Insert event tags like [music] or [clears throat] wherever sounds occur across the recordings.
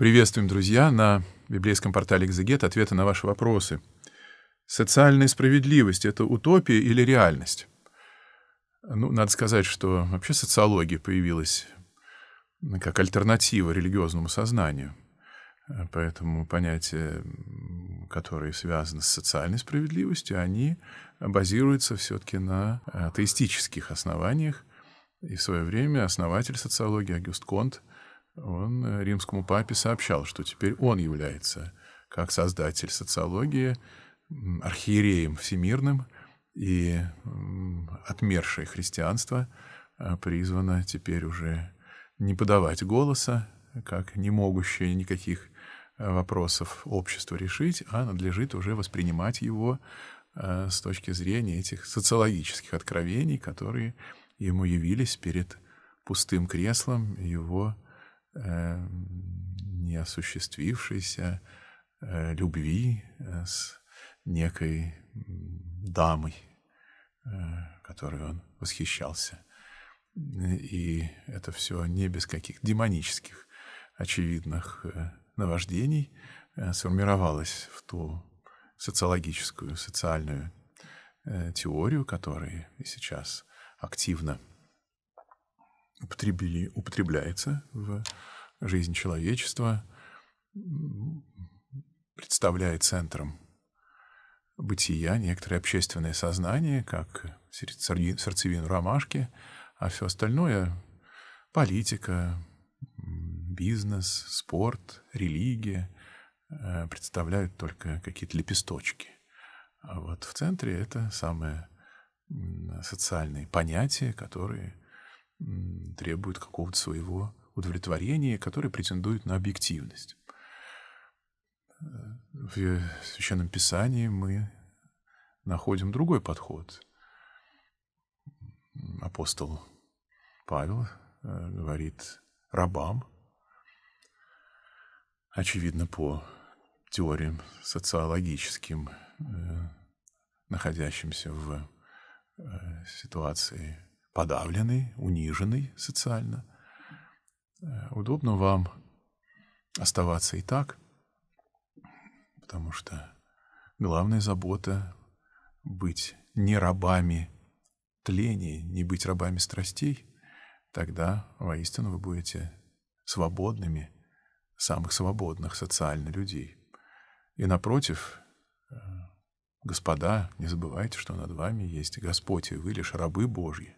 Приветствуем, друзья, на библейском портале «Экзегет» ответы на ваши вопросы. Социальная справедливость — это утопия или реальность? Ну, надо сказать, что вообще социология появилась э, как альтернатива религиозному сознанию. Э, поэтому понятия, которые связаны с социальной справедливостью, они базируются все-таки на атеистических основаниях. И в свое время основатель социологии Агюст Конт — он э, римскому папе сообщал, что теперь он является, как создатель социологии, архиереем всемирным, и отмершее христианство а, призвано теперь уже не подавать голоса, как не могущее никаких э, вопросов общества решить, а надлежит уже воспринимать его э, с точки зрения этих социологических откровений, которые ему явились перед пустым креслом его Эм, неосуществившейся э, любви э, с некой дамой, э, которой он восхищался. И это все не без каких демонических, очевидных наваждений сформировалось в ту социологическую, социальную теорию, которая сейчас активно употребили, употребляется в жизнь человечества, представляет центром бытия некоторое общественное сознание, как сердцевину ромашки, а все остальное — политика, бизнес, спорт, религия э, — представляют только какие-то лепесточки. А вот в центре это самые социальные понятия, которые — требует какого-то своего удовлетворения, которое претендует на объективность. В Священном Писании мы находим другой подход. Апостол Павел э, говорит рабам, очевидно, по теориям социологическим, э, находящимся в э, ситуации подавленный, униженный социально. Э, удобно вам оставаться и так, потому что главная забота — быть не рабами тления, не быть рабами страстей, тогда воистину вы будете свободными, самых свободных социально людей. И напротив, э, господа, не забывайте, что над вами есть Господь, и вы лишь рабы Божьи.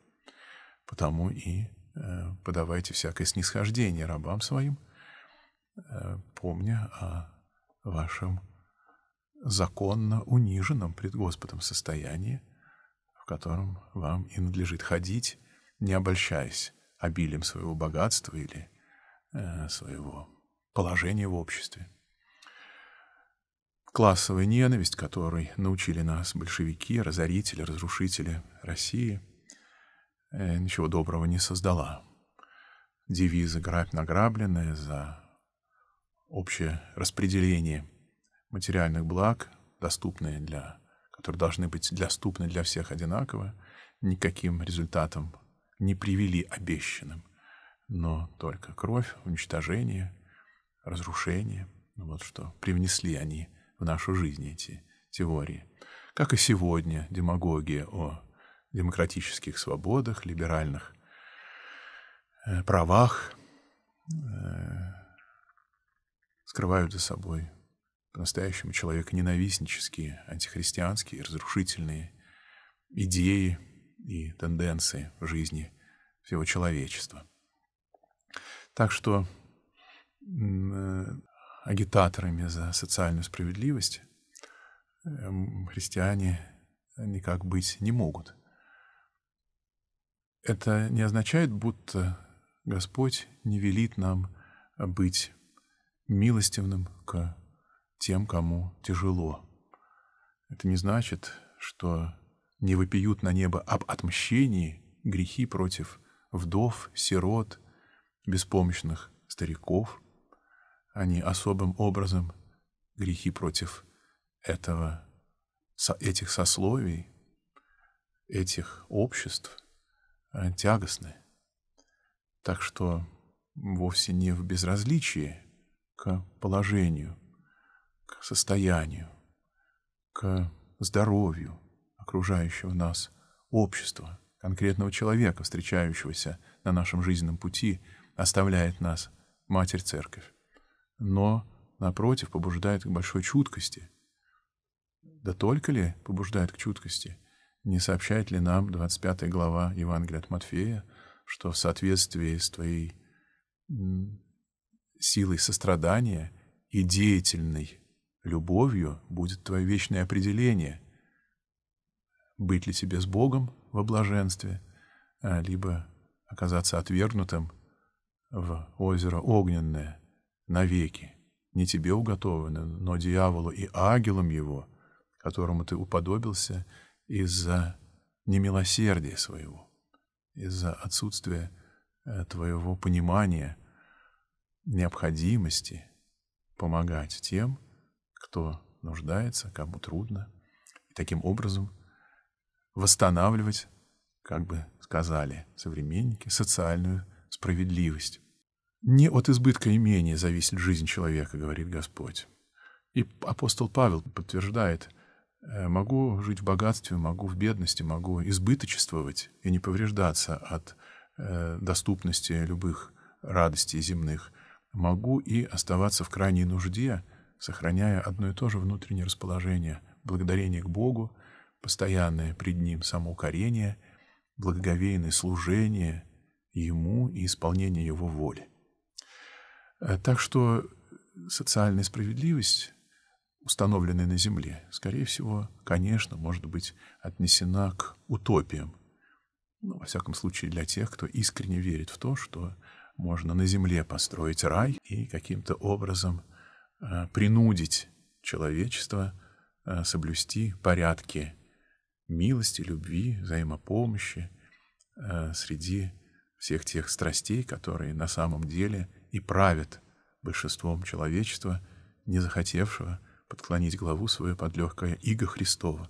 Потому и э, подавайте всякое снисхождение рабам своим, э, помня о вашем законно униженном пред Господом состоянии, в котором вам и надлежит ходить, не обольщаясь обилием своего богатства или э, своего положения в обществе. Классовая ненависть, которой научили нас большевики, разорители, разрушители России – Э, ничего доброго не создала. Девизы «Грабь награбленные» за общее распределение материальных благ, доступные для, которые должны быть доступны для всех одинаково, никаким результатом не привели обещанным, но только кровь, уничтожение, разрушение, ну вот что привнесли они в нашу жизнь эти теории. Как и сегодня демагогия о демократических свободах, либеральных э, правах э, скрывают за собой по-настоящему человека ненавистнические, антихристианские, разрушительные идеи и тенденции в жизни всего человечества. Так что э, агитаторами за социальную справедливость эм, христиане никак быть не могут – это не означает, будто Господь не велит нам быть милостивным к тем, кому тяжело. Это не значит, что не выпьют на небо об отмщении грехи против вдов, сирот, беспомощных стариков. Они особым образом грехи против этого, этих сословий, этих обществ. Э, тягостны. Так что вовсе не в безразличии к положению, к состоянию, к здоровью окружающего нас общества, конкретного человека, встречающегося на нашем жизненном пути, оставляет нас Матерь-Церковь, но, напротив, побуждает к большой чуткости. Да только ли побуждает к чуткости? Не сообщает ли нам 25 глава Евангелия от Матфея, что в соответствии с твоей силой сострадания и деятельной любовью будет твое вечное определение, быть ли тебе с Богом во блаженстве, а, либо оказаться отвергнутым в озеро огненное навеки, не тебе уготовано, но дьяволу и ангелам его, которому ты уподобился, из-за немилосердия своего, из-за отсутствия э, твоего понимания необходимости помогать тем, кто нуждается, кому трудно, и таким образом восстанавливать, как бы сказали современники, социальную справедливость. Не от избытка имения зависит жизнь человека, говорит Господь. И апостол Павел подтверждает – Э, могу жить в богатстве, могу в бедности, могу избыточествовать и не повреждаться от э, доступности любых радостей земных. Могу и оставаться в крайней нужде, сохраняя одно и то же внутреннее расположение, благодарение к Богу, постоянное пред Ним самоукорение, благоговейное служение Ему и исполнение Его воли. Э, так что социальная справедливость установленной на Земле, скорее всего, конечно, может быть отнесена к утопиям. Ну, во всяком случае, для тех, кто искренне верит в то, что можно на Земле построить рай и каким-то образом э, принудить человечество э, соблюсти порядки милости, любви, взаимопомощи э, среди всех тех страстей, которые на самом деле и правят большинством человечества, не захотевшего – подклонить главу свою под легкое иго Христова.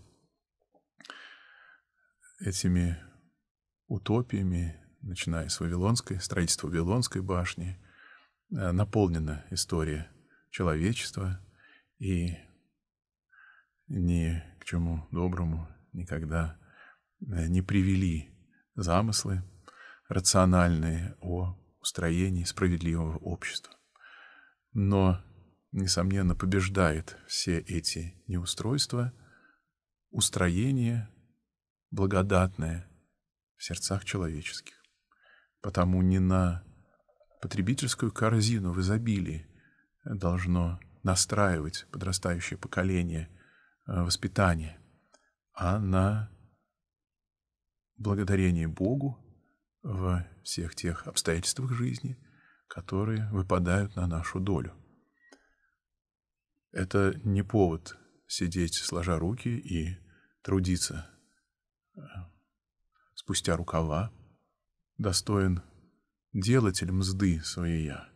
Этими утопиями, начиная с Вавилонской, строительства Вавилонской башни, э, наполнена история человечества, и ни к чему доброму никогда э, не привели замыслы рациональные о устроении справедливого общества. Но несомненно, побеждает все эти неустройства, устроение благодатное в сердцах человеческих. Потому не на потребительскую корзину в изобилии должно настраивать подрастающее поколение э, воспитание, а на благодарение Богу во всех тех обстоятельствах жизни, которые выпадают на нашу долю. Это не повод сидеть сложа руки и трудиться. Спустя рукава достоин делатель мзды своей я.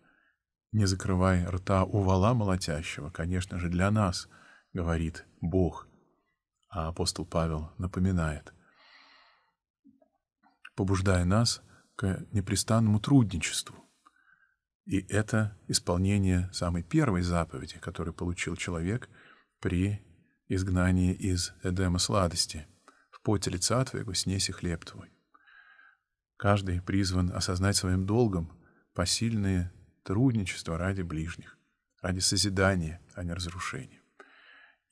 Не закрывай рта у вала молотящего, конечно же, для нас, говорит Бог. А апостол Павел напоминает, побуждая нас к непрестанному трудничеству. И это исполнение самой первой заповеди, которую получил человек при изгнании из Эдема сладости. «В поте лица твоего снеси хлеб твой». Каждый призван осознать своим долгом посильные трудничества ради ближних, ради созидания, а не разрушения.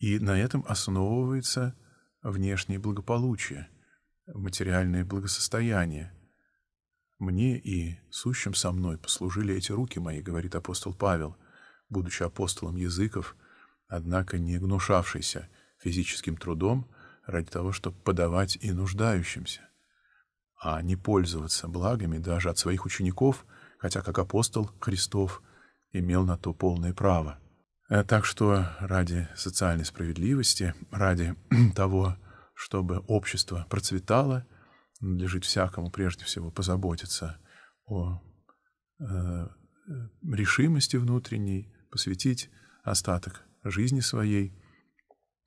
И на этом основывается внешнее благополучие, материальное благосостояние, мне и сущим со мной послужили эти руки мои, говорит апостол Павел, будучи апостолом языков, однако не гнушавшийся физическим трудом ради того, чтобы подавать и нуждающимся, а не пользоваться благами даже от своих учеников, хотя как апостол Христов имел на то полное право. Э, так что ради социальной справедливости, ради [clears throat] того, чтобы общество процветало – надлежит всякому прежде всего позаботиться о э, решимости внутренней, посвятить остаток жизни своей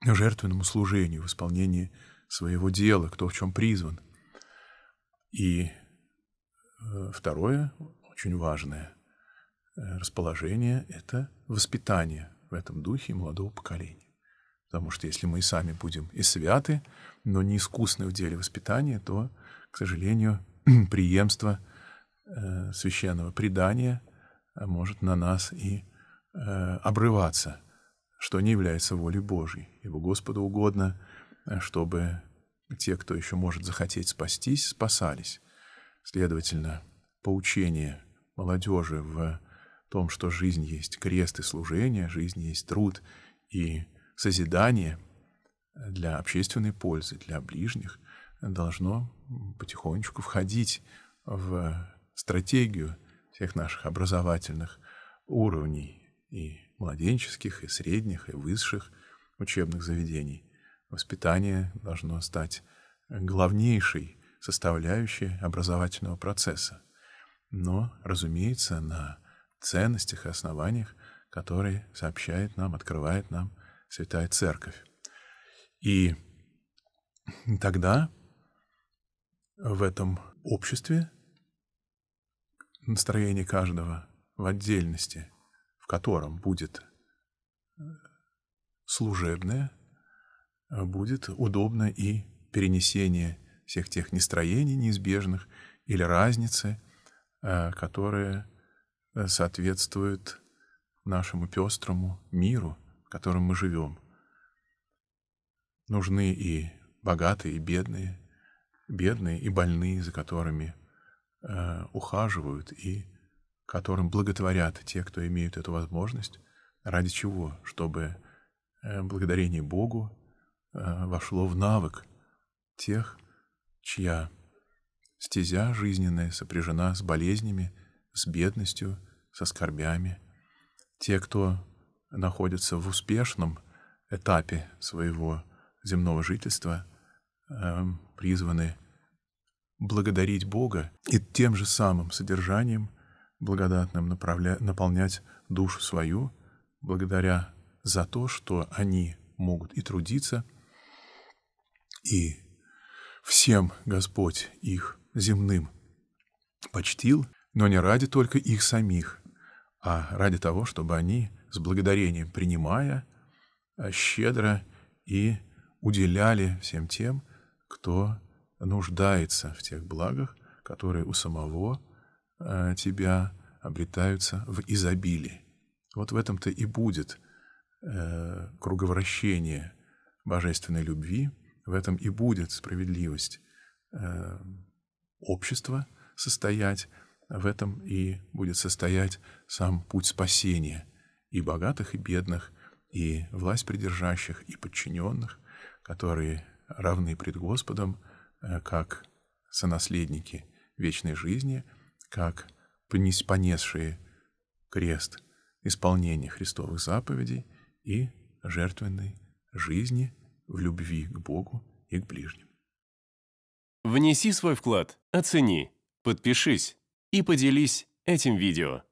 жертвенному служению, в исполнении своего дела, кто в чем призван. И э, второе, очень важное э, расположение — это воспитание в этом духе молодого поколения. Потому что если мы и сами будем и святы, но не искусны в деле воспитания, то, к сожалению, [clears throat] преемство э, священного предания может на нас и э, обрываться, что не является волей Божьей. Ибо Господу угодно, э, чтобы те, кто еще может захотеть спастись, спасались. Следовательно, поучение молодежи в том, что жизнь есть крест и служение, жизнь есть труд и созидание для общественной пользы, для ближних должно потихонечку входить в стратегию всех наших образовательных уровней и младенческих, и средних, и высших учебных заведений. Воспитание должно стать главнейшей составляющей образовательного процесса. Но, разумеется, на ценностях и основаниях, которые сообщает нам, открывает нам – Святая Церковь. И тогда в этом обществе настроение каждого в отдельности, в котором будет э, служебное, будет удобно и перенесение всех тех нестроений неизбежных или разницы, э, которые э, соответствуют нашему пестрому миру – которым мы живем. Нужны и богатые, и бедные, бедные и больные, за которыми э, ухаживают и которым благотворят те, кто имеют эту возможность. Ради чего? Чтобы э, благодарение Богу э, вошло в навык тех, чья стезя жизненная сопряжена с болезнями, с бедностью, со скорбями. Те, кто находятся в успешном этапе своего земного жительства, эм, призваны благодарить Бога и тем же самым содержанием благодатным направля... наполнять душу свою, благодаря за то, что они могут и трудиться, и всем Господь их земным почтил, но не ради только их самих, а ради того, чтобы они с благодарением принимая, а щедро и уделяли всем тем, кто нуждается в тех благах, которые у самого а, тебя обретаются в изобилии. Вот в этом-то и будет э, круговращение божественной любви, в этом и будет справедливость э, общества состоять, в этом и будет состоять сам путь спасения – и богатых, и бедных, и власть придержащих, и подчиненных, которые равны пред Господом, э, как сонаследники вечной жизни, как понесшие крест исполнения Христовых заповедей и жертвенной жизни в любви к Богу и к ближним. Внеси свой вклад, оцени, подпишись и поделись этим видео.